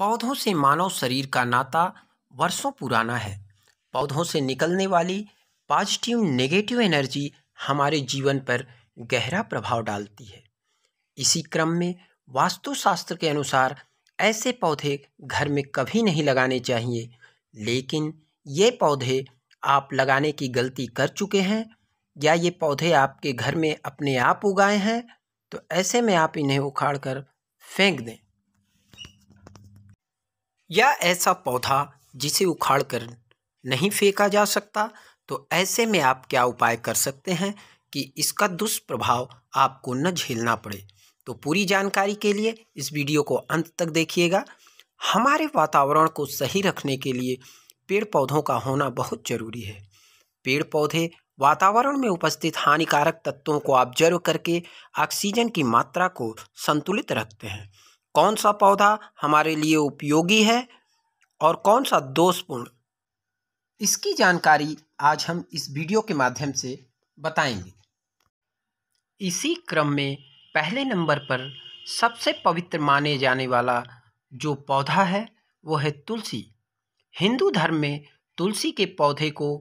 पौधों से मानव शरीर का नाता वर्षों पुराना है पौधों से निकलने वाली पॉजिटिव नेगेटिव एनर्जी हमारे जीवन पर गहरा प्रभाव डालती है इसी क्रम में वास्तुशास्त्र के अनुसार ऐसे पौधे घर में कभी नहीं लगाने चाहिए लेकिन ये पौधे आप लगाने की गलती कर चुके हैं या ये पौधे आपके घर में अपने आप उगाए हैं तो ऐसे में आप इन्हें उखाड़ कर फेंक दें या ऐसा पौधा जिसे उखाड़ कर नहीं फेंका जा सकता तो ऐसे में आप क्या उपाय कर सकते हैं कि इसका दुष्प्रभाव आपको न झेलना पड़े तो पूरी जानकारी के लिए इस वीडियो को अंत तक देखिएगा हमारे वातावरण को सही रखने के लिए पेड़ पौधों का होना बहुत ज़रूरी है पेड़ पौधे वातावरण में उपस्थित हानिकारक तत्वों को ऑब्जर्व करके ऑक्सीजन की मात्रा को संतुलित रखते हैं कौन सा पौधा हमारे लिए उपयोगी है और कौन सा दोषपूर्ण इसकी जानकारी आज हम इस वीडियो के माध्यम से बताएंगे इसी क्रम में पहले नंबर पर सबसे पवित्र माने जाने वाला जो पौधा है वो है तुलसी हिंदू धर्म में तुलसी के पौधे को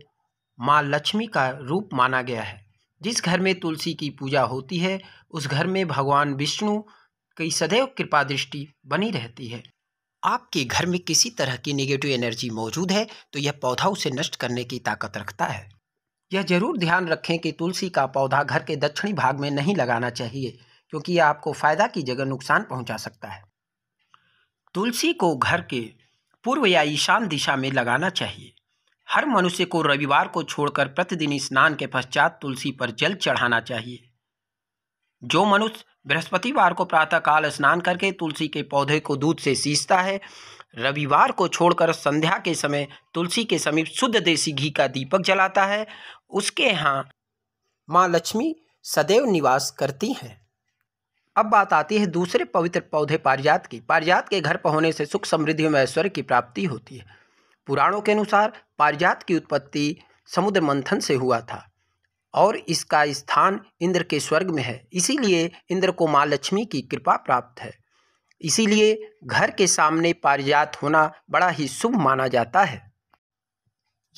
माँ लक्ष्मी का रूप माना गया है जिस घर में तुलसी की पूजा होती है उस घर में भगवान विष्णु की सदैव कृपा दृष्टि बनी रहती है आपके घर में किसी तरह की निगेटिव एनर्जी मौजूद है तो यह पौधा उसे नष्ट करने की ताकत रखता है यह जरूर ध्यान रखें कि तुलसी का पौधा घर के दक्षिणी भाग में नहीं लगाना चाहिए क्योंकि यह आपको फायदा की जगह नुकसान पहुंचा सकता है तुलसी को घर के पूर्व या ईशान दिशा में लगाना चाहिए हर मनुष्य को रविवार को छोड़कर प्रतिदिन स्नान के पश्चात तुलसी पर जल चढ़ाना चाहिए जो मनुष्य बृहस्पतिवार को प्रातःकाल स्नान करके तुलसी के पौधे को दूध से सींचता है रविवार को छोड़कर संध्या के समय तुलसी के समीप शुद्ध देसी घी का दीपक जलाता है उसके यहाँ माँ लक्ष्मी सदैव निवास करती हैं अब बात आती है दूसरे पवित्र पौधे पारिजात की पारिजात के घर पर होने से सुख समृद्धि में ऐश्वर्य की प्राप्ति होती है पुराणों के अनुसार पारिजात की उत्पत्ति समुद्र मंथन से हुआ था और इसका स्थान इंद्र के स्वर्ग में है इसीलिए इंद्र को माँ लक्ष्मी की कृपा प्राप्त है इसीलिए घर के सामने पारिजात होना बड़ा ही शुभ माना जाता है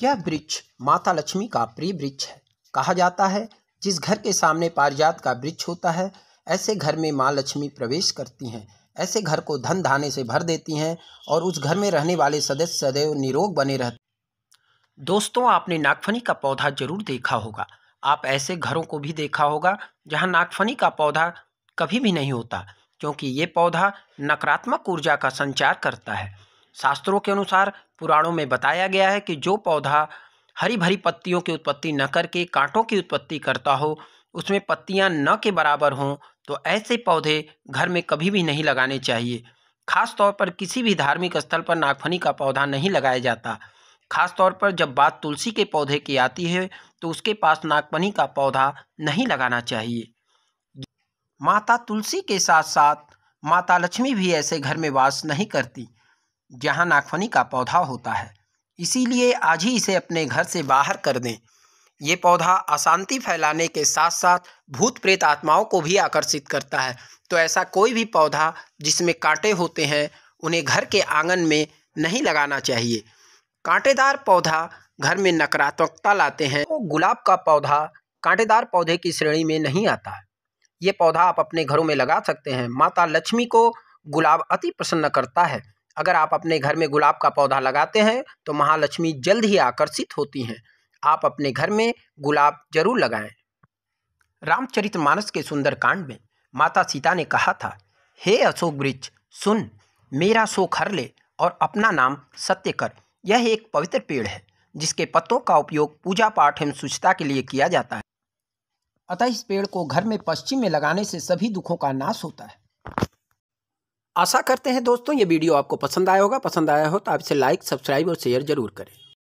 यह वृक्ष माता लक्ष्मी का प्रिय वृक्ष है कहा जाता है जिस घर के सामने पारिजात का वृक्ष होता है ऐसे घर में माँ लक्ष्मी प्रवेश करती हैं ऐसे घर को धन धाने से भर देती हैं और उस घर में रहने वाले सदस्य सदैव निरोग बने रहते दोस्तों आपने नागफनी का पौधा जरूर देखा होगा आप ऐसे घरों को भी देखा होगा जहाँ नागफनी का पौधा कभी भी नहीं होता क्योंकि ये पौधा नकारात्मक ऊर्जा का संचार करता है शास्त्रों के अनुसार पुराणों में बताया गया है कि जो पौधा हरी भरी पत्तियों की उत्पत्ति न करके कांटों की उत्पत्ति करता हो उसमें पत्तियां न के बराबर हों तो ऐसे पौधे घर में कभी भी नहीं लगाने चाहिए खासतौर पर किसी भी धार्मिक स्थल पर नागफनी का पौधा नहीं लगाया जाता खास तौर पर जब बात तुलसी के पौधे की आती है तो उसके पास नागपनी का पौधा नहीं लगाना चाहिए माता तुलसी के साथ साथ माता लक्ष्मी भी ऐसे घर में वास नहीं करती जहाँ नागफनी का पौधा होता है इसीलिए आज ही इसे अपने घर से बाहर कर दें ये पौधा अशांति फैलाने के साथ साथ भूत प्रेत आत्माओं को भी आकर्षित करता है तो ऐसा कोई भी पौधा जिसमें कांटे होते हैं उन्हें घर के आंगन में नहीं लगाना चाहिए कांटेदार पौधा घर में नकारात्मकता लाते हैं तो गुलाब का पौधा कांटेदार पौधे की श्रेणी में नहीं आता ये पौधा आप अपने घरों में लगा सकते हैं माता लक्ष्मी को गुलाब अति प्रसन्न करता है अगर आप अपने घर में गुलाब का पौधा लगाते हैं तो महालक्ष्मी जल्द ही आकर्षित होती हैं आप अपने घर में गुलाब जरूर लगाएं रामचरितमानस के सुंदर कांड में माता सीता ने कहा था हे अशोक वृक्ष सुन मेरा शोक हर ले और अपना नाम सत्य कर यह एक पवित्र पेड़ है जिसके पत्तों का उपयोग पूजा पाठ एवं शुचिता के लिए किया जाता है अतः इस पेड़ को घर में पश्चिम में लगाने से सभी दुखों का नाश होता है आशा करते हैं दोस्तों ये वीडियो आपको पसंद आया होगा पसंद आया हो तो आप इसे लाइक सब्सक्राइब और शेयर जरूर करें